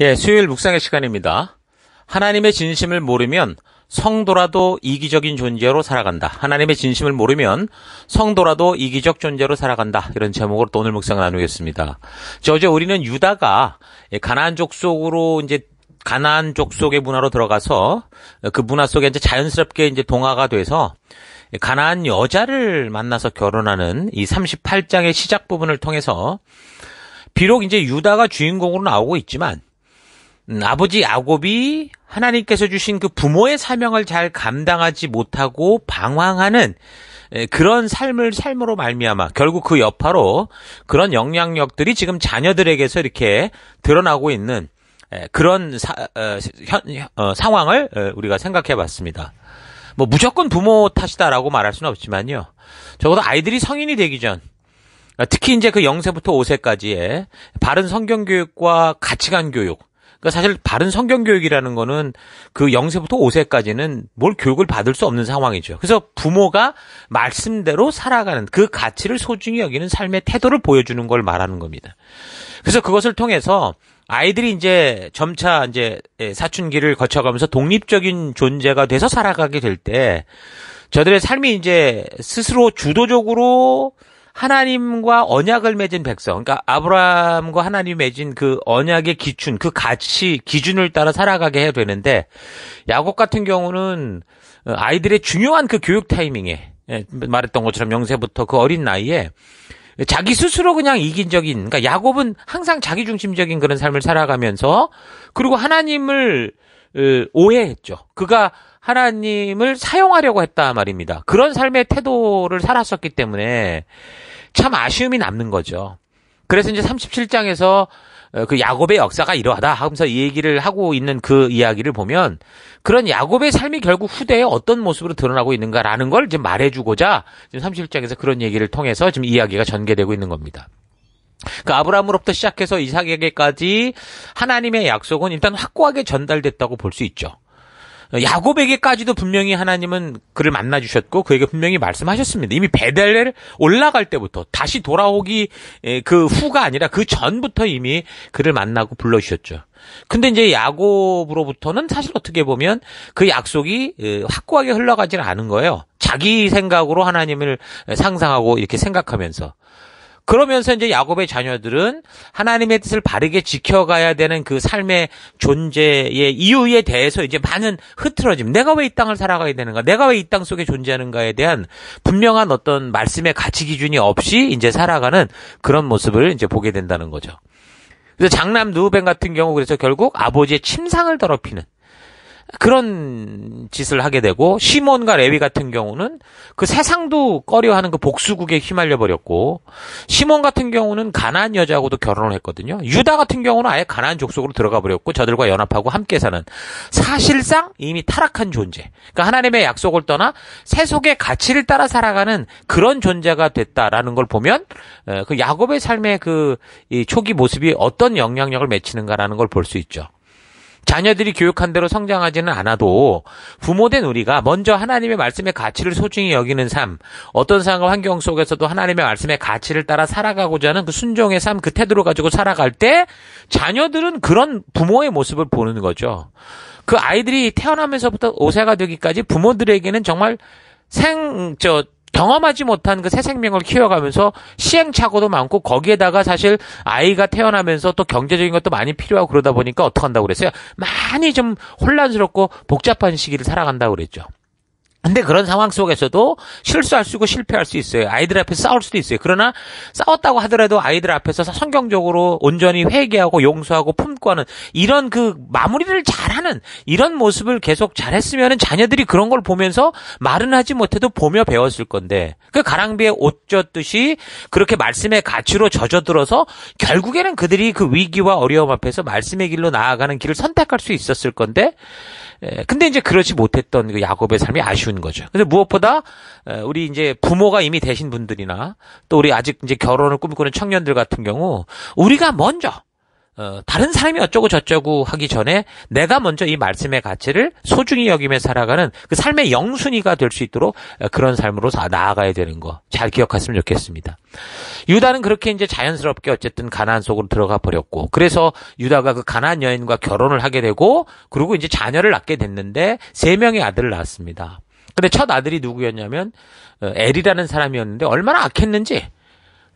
예, 수요일 묵상의 시간입니다. 하나님의 진심을 모르면 성도라도 이기적인 존재로 살아간다. 하나님의 진심을 모르면 성도라도 이기적 존재로 살아간다. 이런 제목으로 오늘 묵상을 나누겠습니다. 어제 우리는 유다가 가나안 족속으로 이제 가나안 족속의 문화로 들어가서 그 문화 속에 이제 자연스럽게 이제 동화가 돼서 가나안 여자를 만나서 결혼하는 이 38장의 시작 부분을 통해서 비록 이제 유다가 주인공으로 나오고 있지만 음, 아버지 야곱이 하나님께서 주신 그 부모의 사명을 잘 감당하지 못하고 방황하는 그런 삶을 삶으로 말미암아 결국 그 여파로 그런 영향력들이 지금 자녀들에게서 이렇게 드러나고 있는 그런 사, 어, 현, 어, 상황을 우리가 생각해봤습니다. 뭐 무조건 부모 탓이다라고 말할 수는 없지만요. 적어도 아이들이 성인이 되기 전 특히 이제 그 0세부터 5세까지의 바른 성경 교육과 가치관 교육 그러니까 사실 바른 성경 교육이라는 거는 그 0세부터 5세까지는 뭘 교육을 받을 수 없는 상황이죠. 그래서 부모가 말씀대로 살아가는 그 가치를 소중히 여기는 삶의 태도를 보여주는 걸 말하는 겁니다. 그래서 그것을 통해서 아이들이 이제 점차 이제 예, 사춘기를 거쳐가면서 독립적인 존재가 돼서 살아가게 될 때 저들의 삶이 이제 스스로 주도적으로 하나님과 언약을 맺은 백성, 그러니까 아브라함과 하나님이 맺은 그 언약의 기준, 그 가치 기준을 따라 살아가게 해야 되는데 야곱 같은 경우는 아이들의 중요한 그 교육 타이밍에 예, 말했던 것처럼 영세부터 그 어린 나이에 자기 스스로 그냥 이긴적인, 그러니까 야곱은 항상 자기중심적인 그런 삶을 살아가면서 그리고 하나님을 어, 오해했죠. 그가 하나님을 사용하려고 했다 말입니다. 그런 삶의 태도를 살았었기 때문에 참 아쉬움이 남는 거죠. 그래서 이제 37장에서 어, 그 야곱의 역사가 이러하다 하면서 이 얘기를 하고 있는 그 이야기를 보면 그런 야곱의 삶이 결국 후대에 어떤 모습으로 드러나고 있는가라는 걸 지금 말해주고자 지금 37장에서 그런 얘기를 통해서 지금 이야기가 전개되고 있는 겁니다. 그 아브라함으로부터 시작해서 이삭에게까지 하나님의 약속은 일단 확고하게 전달됐다고 볼 수 있죠. 야곱에게까지도 분명히 하나님은 그를 만나 주셨고 그에게 분명히 말씀하셨습니다. 이미 베델레를 올라갈 때부터 다시 돌아오기 그 후가 아니라 그 전부터 이미 그를 만나고 불러 주셨죠. 근데 이제 야곱으로부터는 사실 어떻게 보면 그 약속이 확고하게 흘러가지는 않은 거예요. 자기 생각으로 하나님을 상상하고 이렇게 생각하면서 그러면서 이제 야곱의 자녀들은 하나님의 뜻을 바르게 지켜가야 되는 그 삶의 존재의 이유에 대해서 이제 많은 흐트러짐. 내가 왜 이 땅을 살아가야 되는가? 내가 왜 이 땅 속에 존재하는가에 대한 분명한 어떤 말씀의 가치 기준이 없이 이제 살아가는 그런 모습을 이제 보게 된다는 거죠. 그래서 장남 누우벤 같은 경우 그래서 결국 아버지의 침상을 더럽히는 그런 짓을 하게 되고 시몬과 레위 같은 경우는 그 세상도 꺼려하는 그 복수국에 휘말려 버렸고 시몬 같은 경우는 가난안 여자하고도 결혼을 했거든요. 유다 같은 경우는 아예 가난안 족속으로 들어가 버렸고 저들과 연합하고 함께 사는 사실상 이미 타락한 존재. 그러니까 하나님의 약속을 떠나 세속의 가치를 따라 살아가는 그런 존재가 됐다라는 걸 보면 그 야곱의 삶의 그이 초기 모습이 어떤 영향력을 맺히는가라는걸 볼 수 있죠. 자녀들이 교육한 대로 성장하지는 않아도 부모된 우리가 먼저 하나님의 말씀의 가치를 소중히 여기는 삶, 어떤 상황과 환경 속에서도 하나님의 말씀의 가치를 따라 살아가고자 하는 그 순종의 삶, 그 태도를 가지고 살아갈 때 자녀들은 그런 부모의 모습을 보는 거죠. 그 아이들이 태어나면서부터 5세가 되기까지 부모들에게는 정말 생, 저, 경험하지 못한 그 새 생명을 키워가면서 시행착오도 많고 거기에다가 사실 아이가 태어나면서 또 경제적인 것도 많이 필요하고 그러다 보니까 어떡한다고 그랬어요? 많이 좀 혼란스럽고 복잡한 시기를 살아간다고 그랬죠. 근데 그런 상황 속에서도 실수할 수 있고 실패할 수 있어요. 아이들 앞에서 싸울 수도 있어요. 그러나 싸웠다고 하더라도 아이들 앞에서 성경적으로 온전히 회개하고 용서하고 품고 하는 이런 그 마무리를 잘하는 이런 모습을 계속 잘했으면 자녀들이 그런 걸 보면서 말은 하지 못해도 보며 배웠을 건데 그 가랑비에 옷 젖듯이 그렇게 말씀의 가치로 젖어들어서 결국에는 그들이 그 위기와 어려움 앞에서 말씀의 길로 나아가는 길을 선택할 수 있었을 건데 에, 예, 근데 이제 그렇지 못했던 그 야곱의 삶이 아쉬운 거죠. 근데 무엇보다 에, 어, 우리 이제 부모가 이미 되신 분들이나 또 우리 아직 이제 결혼을 꿈꾸는 청년들 같은 경우 우리가 먼저 어, 다른 사람이 어쩌고 저쩌고 하기 전에 내가 먼저 이 말씀의 가치를 소중히 여기며 살아가는 그 삶의 영순위가 될 수 있도록 어, 그런 삶으로 나아가야 되는 거 잘 기억했으면 좋겠습니다. 유다는 그렇게 이제 자연스럽게 어쨌든 가난 속으로 들어가 버렸고 그래서 유다가 그가난 여인과 결혼을 하게 되고 그리고 이제 자녀를 낳게 됐는데 세 명의 아들을 낳았습니다. 근데 첫 아들이 누구였냐면 어, 엘이라는 사람이었는데 얼마나 악했는지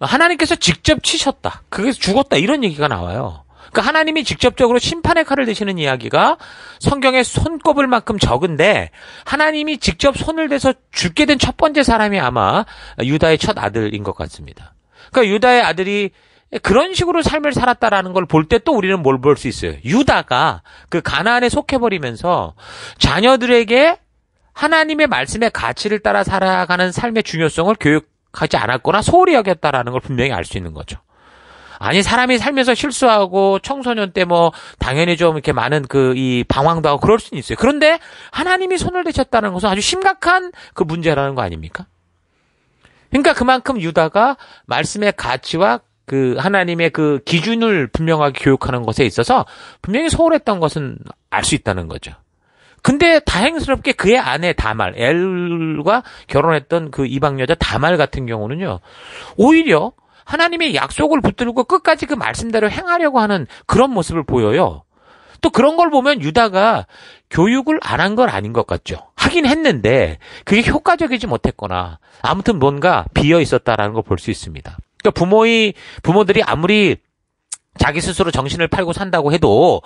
하나님께서 직접 치셨다. 그게 죽었다. 이런 얘기가 나와요. 그러니까 하나님이 직접적으로 심판의 칼을 드시는 이야기가 성경에 손꼽을 만큼 적은데 하나님이 직접 손을 대서 죽게 된 첫 번째 사람이 아마 유다의 첫 아들인 것 같습니다. 그러니까 유다의 아들이 그런 식으로 삶을 살았다라는 걸 볼 때 또 우리는 뭘 볼 수 있어요. 유다가 그 가나안에 속해 버리면서 자녀들에게 하나님의 말씀의 가치를 따라 살아가는 삶의 중요성을 교육하지 않았거나 소홀히 여겼다라는 걸 분명히 알 수 있는 거죠. 아니 사람이 살면서 실수하고 청소년 때 뭐 당연히 좀 이렇게 많은 그 이 방황도 하고 그럴 수는 있어요. 그런데 하나님이 손을 대셨다는 것은 아주 심각한 그 문제라는 거 아닙니까? 그러니까 그만큼 유다가 말씀의 가치와 그 하나님의 그 기준을 분명하게 교육하는 것에 있어서 분명히 소홀했던 것은 알 수 있다는 거죠. 근데 다행스럽게 그의 아내 다말, 엘과 결혼했던 그 이방 여자 다말 같은 경우는요, 오히려 하나님의 약속을 붙들고 끝까지 그 말씀대로 행하려고 하는 그런 모습을 보여요. 또 그런 걸 보면 유다가 교육을 안 한 건 아닌 것 같죠. 하긴 했는데 그게 효과적이지 못했거나 아무튼 뭔가 비어 있었다라는 걸 볼 수 있습니다. 그러니까 부모의 부모들이 아무리 자기 스스로 정신을 팔고 산다고 해도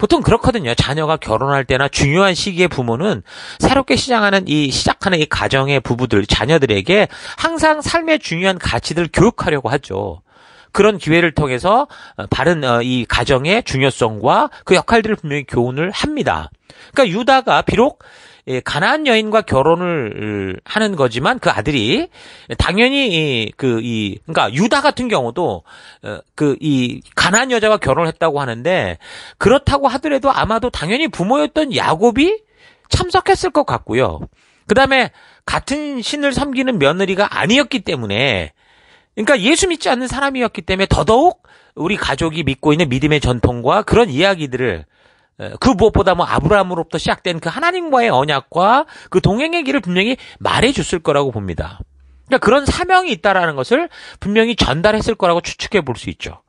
보통 그렇거든요. 자녀가 결혼할 때나 중요한 시기에 부모는 새롭게 시작하는 이 시작하는 이 가정의 부부들 자녀들에게 항상 삶의 중요한 가치들을 교육하려고 하죠. 그런 기회를 통해서 어, 바른 어, 이 가정의 중요성과 그 역할들을 분명히 교훈을 합니다. 그러니까 유다가 비록 예, 가난한 여인과 결혼을 어, 하는 거지만 그 아들이 당연히 그이 그, 그러니까 유다 같은 경우도 어, 그이 가난한 여자와 결혼을 했다고 하는데 그렇다고 하더라도 아마도 당연히 부모였던 야곱이 참석했을 것 같고요. 그다음에 같은 신을 섬기는 며느리가 아니었기 때문에 그러니까 예수 믿지 않는 사람이었기 때문에 더더욱 우리 가족이 믿고 있는 믿음의 전통과 그런 이야기들을 그 무엇보다 뭐 아브라함으로부터 시작된 그 하나님과의 언약과 그 동행의 길을 분명히 말해줬을 거라고 봅니다. 그러니까 그런 사명이 있다라는 것을 분명히 전달했을 거라고 추측해 볼 수 있죠.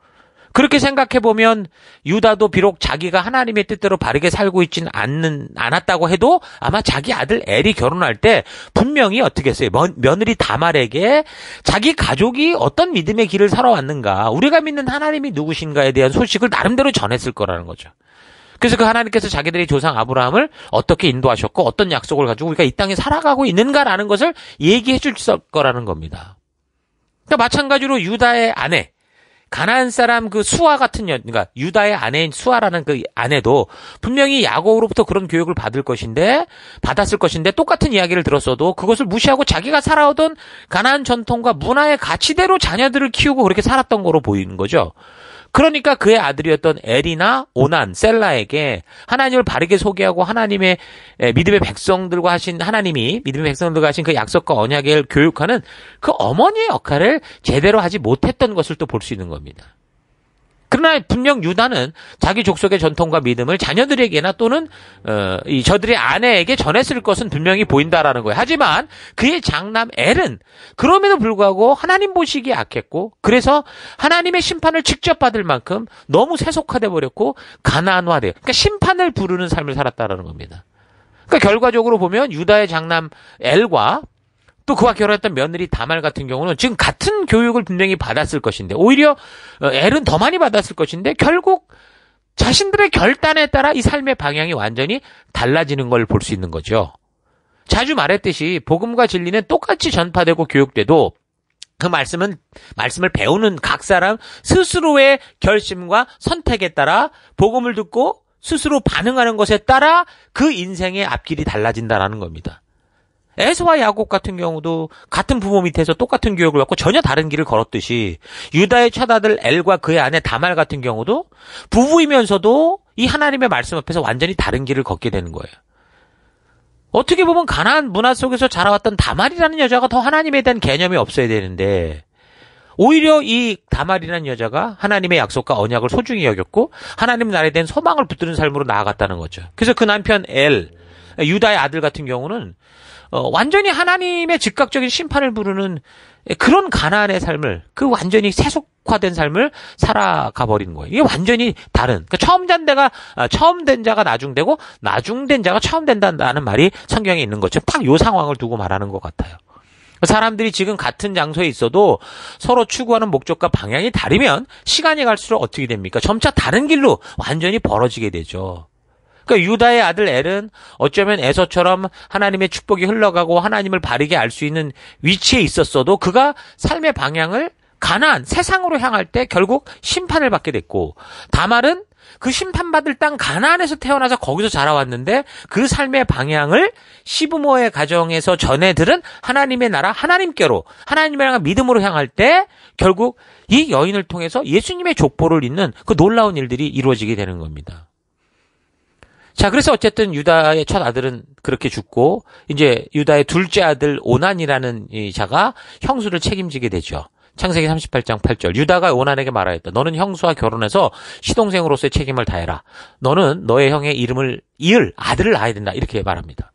그렇게 생각해 보면 유다도 비록 자기가 하나님의 뜻대로 바르게 살고 있진 않는 않았다고 해도 아마 자기 아들 엘이 결혼할 때 분명히 어떻게 했어요? 며, 느리 다말에게 자기 가족이 어떤 믿음의 길을 살아왔는가, 우리가 믿는 하나님이 누구신가에 대한 소식을 나름대로 전했을 거라는 거죠. 그래서 그 하나님께서 자기들이 조상 아브라함을 어떻게 인도하셨고 어떤 약속을 가지고 우리가 이 땅에 살아가고 있는가라는 것을 얘기해 줄 거라는 겁니다. 그러니까 마찬가지로 유다의 아내 가나안 사람 그 수아 같은 여, 그러니까 유다의 아내인 수아라는 그 아내도 분명히 야고로부터 그런 교육을 받을 것인데 받았을 것인데 똑같은 이야기를 들었어도 그것을 무시하고 자기가 살아오던 가나안 전통과 문화의 가치대로 자녀들을 키우고 그렇게 살았던 거로 보이는 거죠. 그러니까 그의 아들이었던 엘이나 오난, 셀라에게 하나님을 바르게 소개하고 하나님의 믿음의 백성들과 하신 하나님이 믿음의 백성들과 하신 그 약속과 언약을 교육하는 그 어머니의 역할을 제대로 하지 못했던 것을 또 볼 수 있는 겁니다. 그러나 분명 유다는 자기 족속의 전통과 믿음을 자녀들에게나 또는 어, 이 저들의 아내에게 전했을 것은 분명히 보인다라는 거예요. 하지만 그의 장남 엘은 그럼에도 불구하고 하나님 보시기에 악했고 그래서 하나님의 심판을 직접 받을 만큼 너무 세속화돼 버렸고 가난화돼요. 그러니까 심판을 부르는 삶을 살았다라는 겁니다. 그러니까 결과적으로 보면 유다의 장남 엘과 또 그와 결혼했던 며느리 다말 같은 경우는 지금 같은 교육을 분명히 받았을 것인데 오히려 어, 애는 더 많이 받았을 것인데 결국 자신들의 결단에 따라 이 삶의 방향이 완전히 달라지는 걸 볼 수 있는 거죠. 자주 말했듯이 복음과 진리는 똑같이 전파되고 교육돼도 그 말씀은 말씀을 배우는 각 사람 스스로의 결심과 선택에 따라 복음을 듣고 스스로 반응하는 것에 따라 그 인생의 앞길이 달라진다라는 겁니다. 에스와 야곱 같은 경우도 같은 부모 밑에서 똑같은 교육을 받고 전혀 다른 길을 걸었듯이 유다의 차다들 엘과 그의 아내 다말 같은 경우도 부부이면서도 이 하나님의 말씀 앞에서 완전히 다른 길을 걷게 되는 거예요. 어떻게 보면 가난한 문화 속에서 자라왔던 다말이라는 여자가 더 하나님에 대한 개념이 없어야 되는데 오히려 이 다말이라는 여자가 하나님의 약속과 언약을 소중히 여겼고 하나님 나라에 대한 소망을 붙드는 삶으로 나아갔다는 거죠. 그래서 그 남편 엘 유다의 아들 같은 경우는 어, 완전히 하나님의 즉각적인 심판을 부르는 그런 가난의 삶을 그 완전히 세속화된 삶을 살아가 버리는 거예요. 이게 완전히 다른. 그러니까 처음 된데가 아, 처음 된 자가 나중되고 나중된 자가 처음 된다는 말이 성경에 있는 것처럼 딱요 상황을 두고 말하는 것 같아요. 사람들이 지금 같은 장소에 있어도 서로 추구하는 목적과 방향이 다르면 시간이 갈수록 어떻게 됩니까? 점차 다른 길로 완전히 벌어지게 되죠. 그러니까 유다의 아들 엘은 어쩌면 에서처럼 하나님의 축복이 흘러가고 하나님을 바르게 알 수 있는 위치에 있었어도 그가 삶의 방향을 가난 세상으로 향할 때 결국 심판을 받게 됐고 다말은 그 심판받을 땅가난에서 태어나서 거기서 자라왔는데 그 삶의 방향을 시부모의 가정에서 전해들은 하나님의 나라 하나님께로 하나님의 나라 믿음으로 향할 때 결국 이 여인을 통해서 예수님의 족보를 잇는 그 놀라운 일들이 이루어지게 되는 겁니다. 자, 그래서 어쨌든 유다의 첫 아들은 그렇게 죽고 이제 유다의 둘째 아들 오난이라는 이 자가 형수를 책임지게 되죠. 창세기 38장 8절. 유다가 오난에게 말하였다. 너는 형수와 결혼해서 시동생으로서의 책임을 다해라. 너는 너의 형의 이름을 이을 아들을 낳아야 된다. 이렇게 말합니다.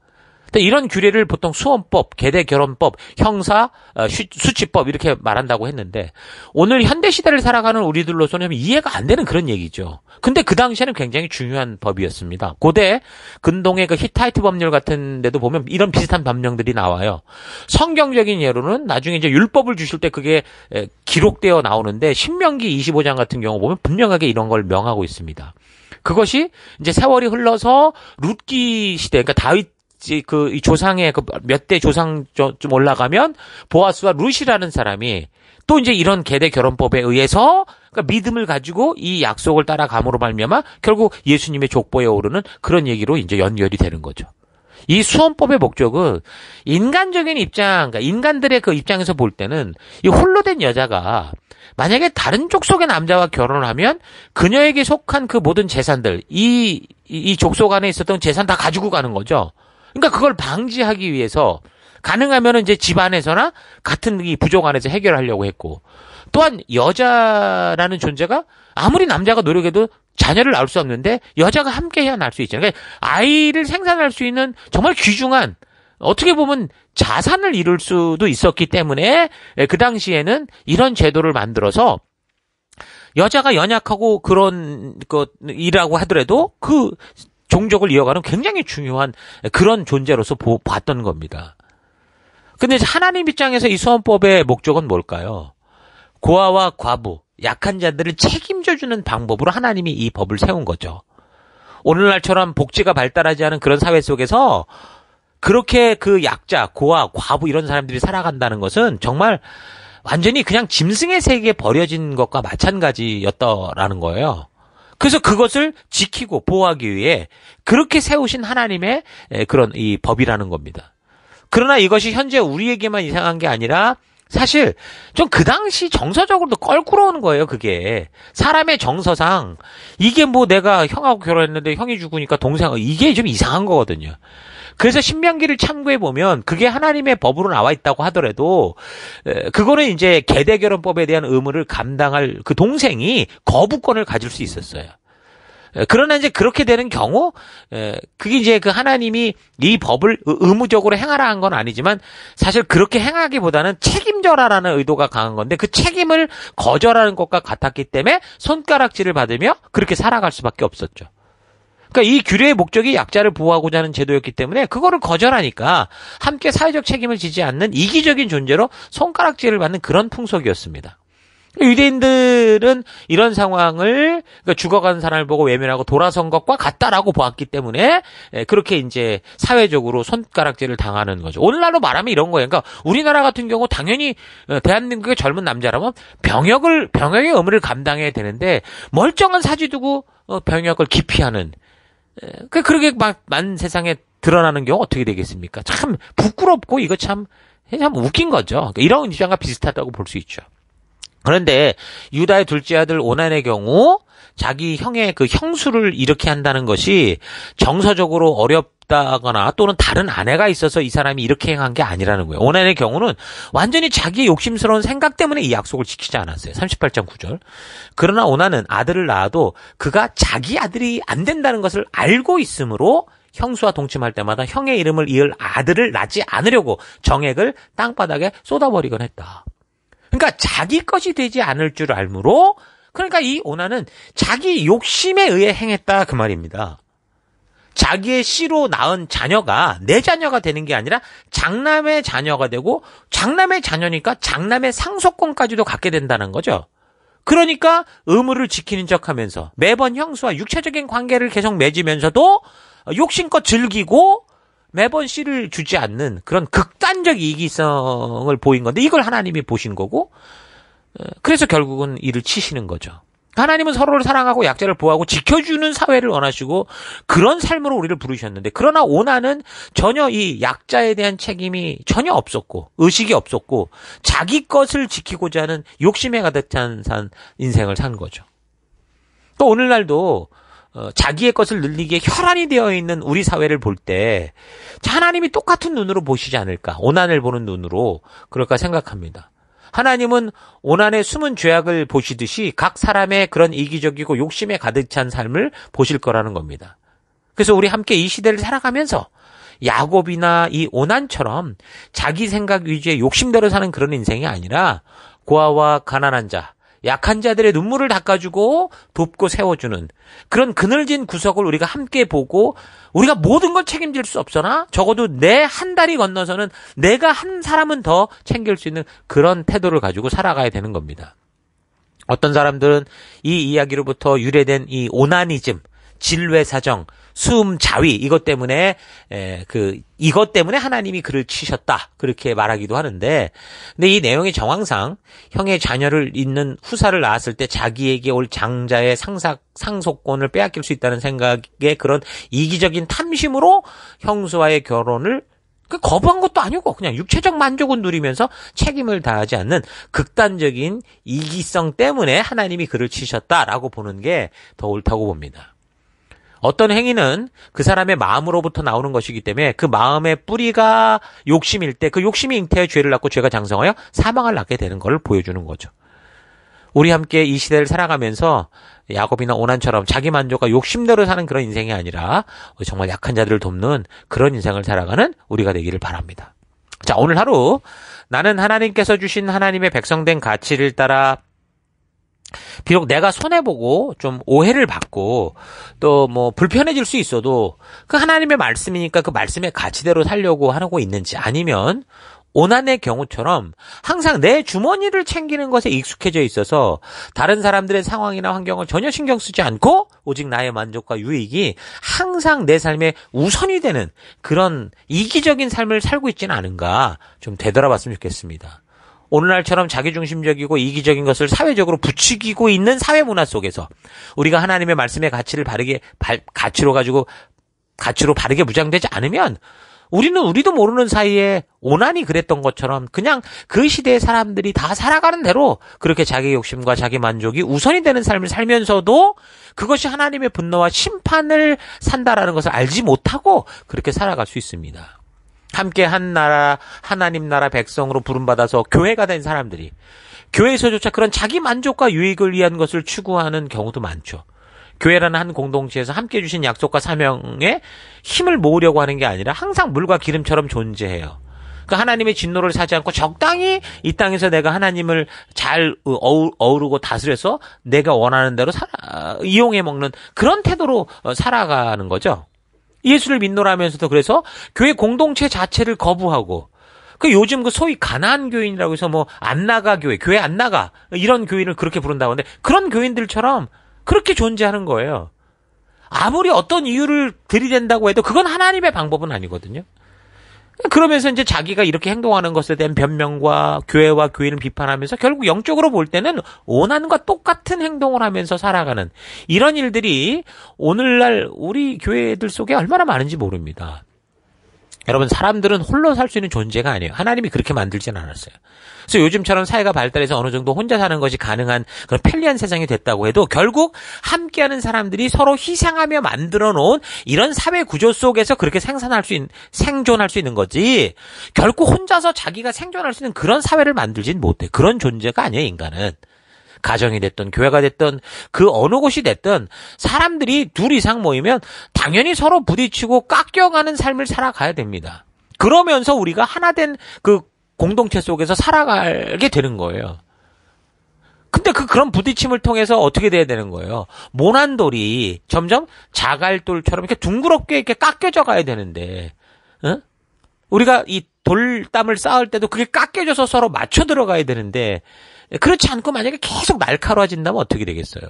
근데 이런 규례를 보통 수원법, 계대결혼법, 형사, 어, 수치법 이렇게 말한다고 했는데 오늘 현대 시대를 살아가는 우리들로서는 이해가 안 되는 그런 얘기죠. 근데 그 당시에는 굉장히 중요한 법이었습니다. 고대 근동의 그 히타이트 법률 같은 데도 보면 이런 비슷한 법령들이 나와요. 성경적인 예로는 나중에 이제 율법을 주실 때 그게 기록되어 나오는데 신명기 25장 같은 경우 보면 분명하게 이런 걸 명하고 있습니다. 그것이 이제 세월이 흘러서 룻기 시대, 그러니까 다윗 그이 조상의 그몇 대 조상 좀 올라가면 보아스와 루시라는 사람이 또 이제 이런 계대 결혼법에 의해서 그러니까 믿음을 가지고 이 약속을 따라감으로 말미암아 결국 예수님의 족보에 오르는 그런 얘기로 이제 연결이 되는 거죠. 이 수원법의 목적은 인간적인 입장, 그러니까 인간들의 그 입장에서 볼 때는 이 홀로 된 여자가 만약에 다른 족속의 남자와 결혼을 하면 그녀에게 속한 그 모든 재산들, 이, 이, 이 족속 안에 있었던 재산 다 가지고 가는 거죠. 그러니까 그걸 방지하기 위해서 가능하면 이제 집 안에서나 같은 이 부족 안에서 해결하려고 했고 또한 여자라는 존재가 아무리 남자가 노력해도 자녀를 낳을 수 없는데 여자가 함께 해야 낳을 수 있잖아요. 그러니까 아이를 생산할 수 있는 정말 귀중한 어떻게 보면 자산을 이룰 수도 있었기 때문에 그 당시에는 이런 제도를 만들어서 여자가 연약하고 그런 것이라고 하더라도 그 종족을 이어가는 굉장히 중요한 그런 존재로서 보, 봤던 겁니다. 근데 하나님 입장에서 이 수원법의 목적은 뭘까요? 고아와 과부, 약한 자들을 책임져주는 방법으로 하나님이 이 법을 세운 거죠. 오늘날처럼 복지가 발달하지 않은 그런 사회 속에서 그렇게 그 약자, 고아, 과부 이런 사람들이 살아간다는 것은 정말 완전히 그냥 짐승의 세계에 버려진 것과 마찬가지였더라는 거예요. 그래서 그것을 지키고 보호하기 위해 그렇게 세우신 하나님의 그런 이 법이라는 겁니다. 그러나 이것이 현재 우리에게만 이상한 게 아니라 사실 좀 그 당시 정서적으로도 껄끄러운 거예요 그게 사람의 정서상 이게 뭐 내가 형하고 결혼했는데 형이 죽으니까 동생 이게 좀 이상한 거거든요 그래서 신명기를 참고해 보면 그게 하나님의 법으로 나와 있다고 하더라도 그거는 이제 계대결혼법에 대한 의무를 감당할 그 동생이 거부권을 가질 수 있었어요 예, 그러나 이제 그렇게 되는 경우 예, 그게 이제 그 하나님이 이 법을 의무적으로 행하라 한 건 아니지만 사실 그렇게 행하기보다는 책임져라라는 의도가 강한 건데 그 책임을 거절하는 것과 같았기 때문에 손가락질을 받으며 그렇게 살아갈 수밖에 없었죠. 그러니까 이 규례의 목적이 약자를 보호하고자 하는 제도였기 때문에 그거를 거절하니까 함께 사회적 책임을 지지 않는 이기적인 존재로 손가락질을 받는 그런 풍속이었습니다. 유대인들은 이런 상황을 그러니까 죽어가는 사람을 보고 외면하고 돌아선 것과 같다라고 보았기 때문에 예, 그렇게 이제 사회적으로 손가락질을 당하는 거죠. 오늘날로 말하면 이런 거예요. 그러니까 우리나라 같은 경우 당연히 어, 대한민국의 젊은 남자라면 병역을 병역의 의무를 감당해야 되는데 멀쩡한 사지 두고 어, 병역을 기피하는 예, 그 그렇게 막 만 세상에 드러나는 경우 어떻게 되겠습니까? 참 부끄럽고 이거 참참 웃긴 거죠. 그러니까 이런 입장과 비슷하다고 볼 수 있죠. 그런데 유다의 둘째 아들 오난의 경우 자기 형의 그 형수를 이렇게 한다는 것이 정서적으로 어렵다거나 또는 다른 아내가 있어서 이 사람이 이렇게 행한 게 아니라는 거예요. 오난의 경우는 완전히 자기의 욕심스러운 생각 때문에 이 약속을 지키지 않았어요. 3 8 9절. 그러나 오난은 아들을 낳아도 그가 자기 아들이 안 된다는 것을 알고 있으므로 형수와 동침할 때마다 형의 이름을 이을 아들을 낳지 않으려고 정액을 땅바닥에 쏟아버리곤 했다. 그러니까 자기 것이 되지 않을 줄 알므로 그러니까 이 오나는 자기 욕심에 의해 행했다 그 말입니다. 자기의 씨로 낳은 자녀가 내 자녀가 되는 게 아니라 장남의 자녀가 되고 장남의 자녀니까 장남의 상속권까지도 갖게 된다는 거죠. 그러니까 의무를 지키는 척하면서 매번 형수와 육체적인 관계를 계속 맺으면서도 욕심껏 즐기고 매번 씨를 주지 않는 그런 극단적 이기성을 보인 건데 이걸 하나님이 보신 거고 어, 그래서 결국은 이를 치시는 거죠. 하나님은 서로를 사랑하고 약자를 보호하고 지켜주는 사회를 원하시고 그런 삶으로 우리를 부르셨는데 그러나 오나는 전혀 이 약자에 대한 책임이 전혀 없었고 의식이 없었고 자기 것을 지키고자 하는 욕심에 가득 찬 인생을 산 거죠. 또 오늘날도 어, 자기의 것을 늘리기에 혈안이 되어 있는 우리 사회를 볼 때 하나님이 똑같은 눈으로 보시지 않을까 오난을 보는 눈으로 그럴까 생각합니다. 하나님은 오난의 숨은 죄악을 보시듯이 각 사람의 그런 이기적이고 욕심에 가득 찬 삶을 보실 거라는 겁니다. 그래서 우리 함께 이 시대를 살아가면서 야곱이나 이 오난처럼 자기 생각 위주의 욕심대로 사는 그런 인생이 아니라 고아와 가난한 자, 약한 자들의 눈물을 닦아주고 돕고 세워주는 그런 그늘진 구석을 우리가 함께 보고 우리가 모든 걸 책임질 수 없으나 적어도 내 한 다리 건너서는 내가 한 사람은 더 챙길 수 있는 그런 태도를 가지고 살아가야 되는 겁니다. 어떤 사람들은 이 이야기로부터 유래된 이 오나니즘, 진외사정, 숨, 자위 이것 때문에 에, 그 이것 때문에 하나님이 그를 치셨다 그렇게 말하기도 하는데 근데 이 내용의 정황상 형의 자녀를 잇는 후사를 낳았을 때 자기에게 올 장자의 상사 상속권을 빼앗길 수 있다는 생각에 그런 이기적인 탐심으로 형수와의 결혼을 그 거부한 것도 아니고 그냥 육체적 만족은 누리면서 책임을 다하지 않는 극단적인 이기성 때문에 하나님이 그를 치셨다라고 보는 게 더 옳다고 봅니다. 어떤 행위는 그 사람의 마음으로부터 나오는 것이기 때문에 그 마음의 뿌리가 욕심일 때 그 욕심이 잉태의 죄를 낳고 죄가 장성하여 사망을 낳게 되는 것을 보여주는 거죠. 우리 함께 이 시대를 살아가면서 야곱이나 오난처럼 자기 만족과 욕심대로 사는 그런 인생이 아니라 정말 약한 자들을 돕는 그런 인생을 살아가는 우리가 되기를 바랍니다. 자, 오늘 하루 나는 하나님께서 주신 하나님의 백성된 가치를 따라 비록 내가 손해보고 좀 오해를 받고 또 뭐 불편해질 수 있어도 그 하나님의 말씀이니까 그 말씀의 가치대로 살려고 하고 있는지 아니면 오난의 경우처럼 항상 내 주머니를 챙기는 것에 익숙해져 있어서 다른 사람들의 상황이나 환경을 전혀 신경 쓰지 않고 오직 나의 만족과 유익이 항상 내 삶의 우선이 되는 그런 이기적인 삶을 살고 있지는 않은가 좀 되돌아봤으면 좋겠습니다. 오늘날처럼 자기중심적이고 이기적인 것을 사회적으로 부추기고 있는 사회 문화 속에서 우리가 하나님의 말씀의 가치를 바르게 발, 가치로 가지고 가치로 바르게 무장되지 않으면 우리는 우리도 모르는 사이에 오난이 그랬던 것처럼 그냥 그 시대의 사람들이 다 살아가는 대로 그렇게 자기 욕심과 자기 만족이 우선이 되는 삶을 살면서도 그것이 하나님의 분노와 심판을 산다라는 것을 알지 못하고 그렇게 살아갈 수 있습니다. 함께 한 나라 하나님 나라 백성으로 부름받아서 교회가 된 사람들이 교회에서조차 그런 자기 만족과 유익을 위한 것을 추구하는 경우도 많죠. 교회라는 한 공동체에서 함께 해주신 약속과 사명에 힘을 모으려고 하는 게 아니라 항상 물과 기름처럼 존재해요. 그 하나님의 진노를 사지 않고 적당히 이 땅에서 내가 하나님을 잘 어우르고 다스려서 내가 원하는 대로 살아, 이용해 먹는 그런 태도로 어, 살아가는 거죠. 예수를 믿노라면서도 그래서 교회 공동체 자체를 거부하고 그 요즘 그 소위 가난 교인이라고 해서 뭐 안 나가 교회, 교회 안 나가 이런 교인을 그렇게 부른다고 하는데 그런 교인들처럼 그렇게 존재하는 거예요. 아무리 어떤 이유를 들이댄다고 해도 그건 하나님의 방법은 아니거든요. 그러면서 이제 자기가 이렇게 행동하는 것에 대한 변명과 교회와 교인을 비판하면서 결국 영적으로 볼 때는 원한과 똑같은 행동을 하면서 살아가는 이런 일들이 오늘날 우리 교회들 속에 얼마나 많은지 모릅니다. 여러분 사람들은 홀로 살 수 있는 존재가 아니에요. 하나님이 그렇게 만들진 않았어요. 그래서 요즘처럼 사회가 발달해서 어느 정도 혼자 사는 것이 가능한 그런 편리한 세상이 됐다고 해도 결국 함께하는 사람들이 서로 희생하며 만들어 놓은 이런 사회 구조 속에서 그렇게 생산할 수 있는 생존할 수 있는 거지. 결국 혼자서 자기가 생존할 수 있는 그런 사회를 만들진 못해. 그런 존재가 아니에요, 인간은. 가정이 됐든 교회가 됐든 그 어느 곳이 됐든 사람들이 둘 이상 모이면 당연히 서로 부딪히고 깎여가는 삶을 살아가야 됩니다. 그러면서 우리가 하나 된 그 공동체 속에서 살아가게 되는 거예요. 근데 그 그런 부딪힘을 통해서 어떻게 돼야 되는 거예요? 모난돌이 점점 자갈돌처럼 이렇게 둥그렇게 이렇게 깎여져 가야 되는데, 응? 우리가 이 돌담을 쌓을 때도 그게 깎여져서 서로 맞춰 들어가야 되는데 예, 그렇지 않고 만약에 계속 날카로워진다면 어떻게 되겠어요?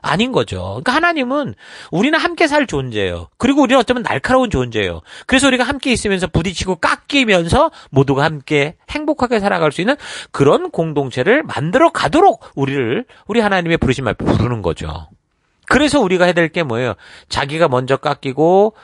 아닌 거죠. 그러니까 하나님은 우리는 함께 살 존재예요. 그리고 우리는 어쩌면 날카로운 존재예요. 그래서 우리가 함께 있으면서 부딪히고 깎이면서 모두가 함께 행복하게 살아갈 수 있는 그런 공동체를 만들어 가도록 우리를 우리 하나님의 부르심 앞에 부르는 거죠. 그래서 우리가 해야 될 게 뭐예요? 자기가 먼저 깎이고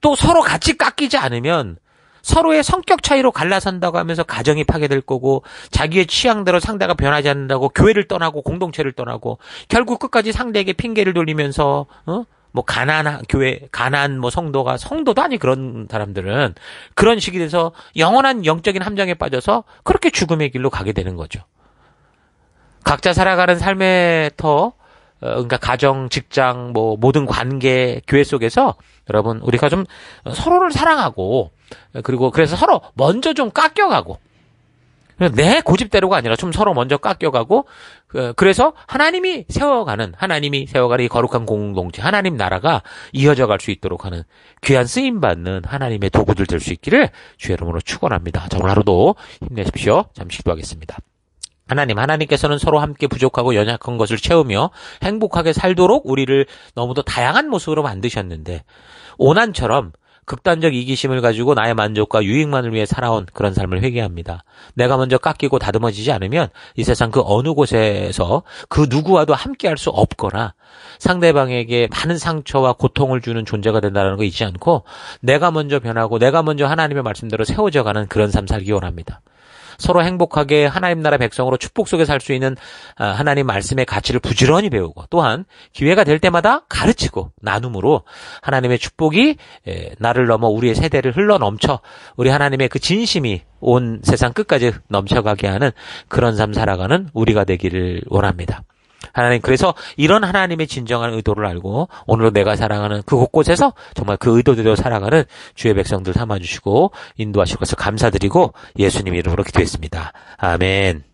또 서로 같이 깎이지 않으면 서로의 성격 차이로 갈라선다고 하면서 가정이 파괴될 거고 자기의 취향대로 상대가 변하지 않는다고 교회를 떠나고 공동체를 떠나고 결국 끝까지 상대에게 핑계를 돌리면서 어? 뭐 가난 교회 가난 뭐 성도가 성도도 아니 그런 사람들은 그런 식이 돼서 영원한 영적인 함정에 빠져서 그렇게 죽음의 길로 가게 되는 거죠. 각자 살아가는 삶에 더 어, 그러니까 가정, 직장, 뭐 모든 관계, 교회 속에서 여러분 우리가 좀 서로를 사랑하고 그리고 그래서 서로 먼저 좀 깎여가고 내 고집대로가 아니라 좀 서로 먼저 깎여가고 그, 그래서 하나님이 세워가는 하나님이 세워가는 이 거룩한 공동체 하나님 나라가 이어져 갈 수 있도록 하는 귀한 쓰임 받는 하나님의 도구들 될 수 있기를 주의 이름으로 축원합니다. 자 오늘 하루도 힘내십시오. 잠시 기도하겠습니다. 하나님, 하나님께서는 서로 함께 부족하고 연약한 것을 채우며 행복하게 살도록 우리를 너무도 다양한 모습으로 만드셨는데, 오난처럼 극단적 이기심을 가지고 나의 만족과 유익만을 위해 살아온 그런 삶을 회개합니다. 내가 먼저 깎이고 다듬어지지 않으면 이 세상 그 어느 곳에서 그 누구와도 함께할 수 없거나 상대방에게 많은 상처와 고통을 주는 존재가 된다는 거 잊지 않고 내가 먼저 변하고 내가 먼저 하나님의 말씀대로 세워져가는 그런 삶 살기 원합니다. 서로 행복하게 하나님 나라 백성으로 축복 속에 살 수 있는 아, 하나님 말씀의 가치를 부지런히 배우고 또한 기회가 될 때마다 가르치고 나눔으로 하나님의 축복이 예, 나를 넘어 우리의 세대를 흘러 넘쳐 우리 하나님의 그 진심이 온 세상 끝까지 넘쳐가게 하는 그런 삶 살아가는 우리가 되기를 원합니다. 하나님 그래서 이런 하나님의 진정한 의도를 알고 오늘도 내가 사랑하는 그 곳곳에서 정말 그 의도대로 살아가는 주의 백성들 삼아주시고 인도하실 것을 감사드리고 예수님 이름으로 기도했습니다. 아멘.